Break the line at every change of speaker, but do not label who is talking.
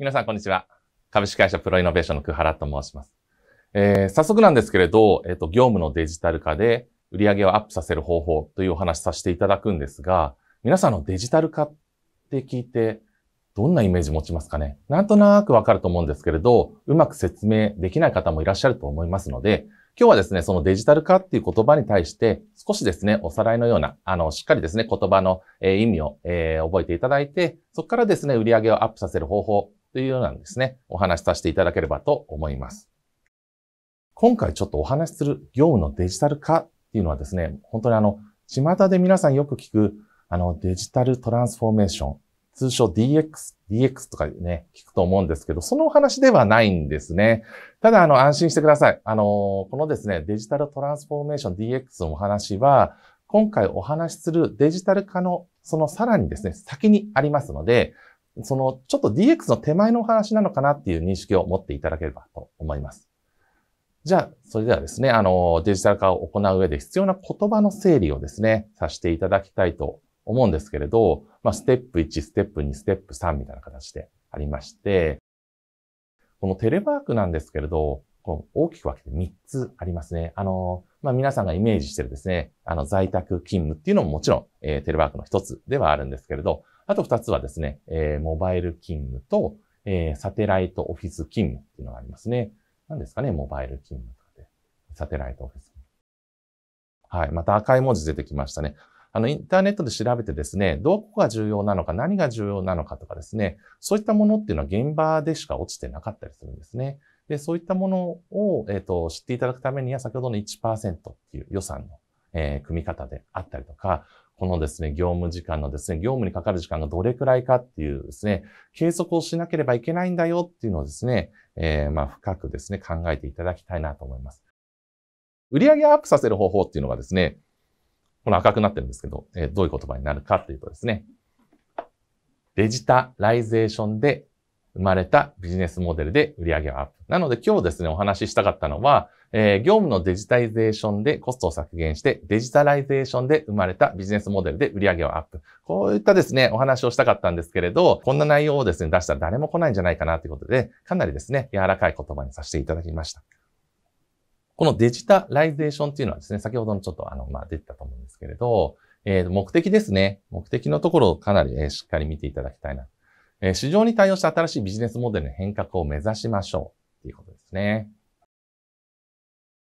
皆さん、こんにちは。株式会社プロイノベーションの久原と申します。えー、早速なんですけれど、えっ、ー、と、業務のデジタル化で売り上げをアップさせる方法というお話しさせていただくんですが、皆さんのデジタル化って聞いて、どんなイメージ持ちますかねなんとなくわかると思うんですけれど、うまく説明できない方もいらっしゃると思いますので、今日はですね、そのデジタル化っていう言葉に対して少しですね、おさらいのような、あの、しっかりですね、言葉の、えー、意味を、えー、覚えていただいて、そこからですね、売り上げをアップさせる方法というようなんですね、お話しさせていただければと思います。今回ちょっとお話しする業務のデジタル化っていうのはですね、本当にあの、巷で皆さんよく聞く、あの、デジタルトランスフォーメーション、通称 DX、DX とかね、聞くと思うんですけど、そのお話ではないんですね。ただ、あの、安心してください。あの、このですね、デジタルトランスフォーメーション DX のお話は、今回お話しするデジタル化のそのさらにですね、先にありますので、その、ちょっと DX の手前のお話なのかなっていう認識を持っていただければと思います。じゃあ、それではですね、あの、デジタル化を行う上で必要な言葉の整理をですね、させていただきたいと思うんですけれど、まあ、ステップ1、ステップ2、ステップ3みたいな形でありまして、このテレワークなんですけれど、この大きく分けて3つありますね。あの、まあ、皆さんがイメージしてるですね、あの、在宅勤務っていうのももちろん、えー、テレワークの一つではあるんですけれど、あと2つはですね、えー、モバイル勤務と、えー、サテライトオフィス勤務っていうのがありますね。何ですかね、モバイル勤務とかで。サテライトオフィス。はい。また赤い文字出てきましたね。あの、インターネットで調べてですね、どこが重要なのか、何が重要なのかとかですね、そういったものっていうのは現場でしか落ちてなかったりするんですね。で、そういったものを、えっ、ー、と、知っていただくためには、先ほどの1%っていう予算のえー、組み方であったりとか、このですね、業務時間のですね、業務にかかる時間がどれくらいかっていうですね、計測をしなければいけないんだよっていうのをですね、えー、まあ深くですね、考えていただきたいなと思います。売上アップさせる方法っていうのがですね、この赤くなってるんですけど、えー、どういう言葉になるかっていうとですね、デジタライゼーションで生まれたビジネスモデルで売上をアップ。なので今日ですね、お話ししたかったのは、えー、業務のデジタイゼーションでコストを削減して、デジタライゼーションで生まれたビジネスモデルで売り上げをアップ。こういったですね、お話をしたかったんですけれど、こんな内容をですね、出したら誰も来ないんじゃないかなということで、かなりですね、柔らかい言葉にさせていただきました。このデジタライゼーションっていうのはですね、先ほどのちょっとあの、まあ、出てたと思うんですけれど、えー、目的ですね。目的のところをかなり、えー、しっかり見ていただきたいな。えー、市場に対応した新しいビジネスモデルの変革を目指しましょうっていうことですね。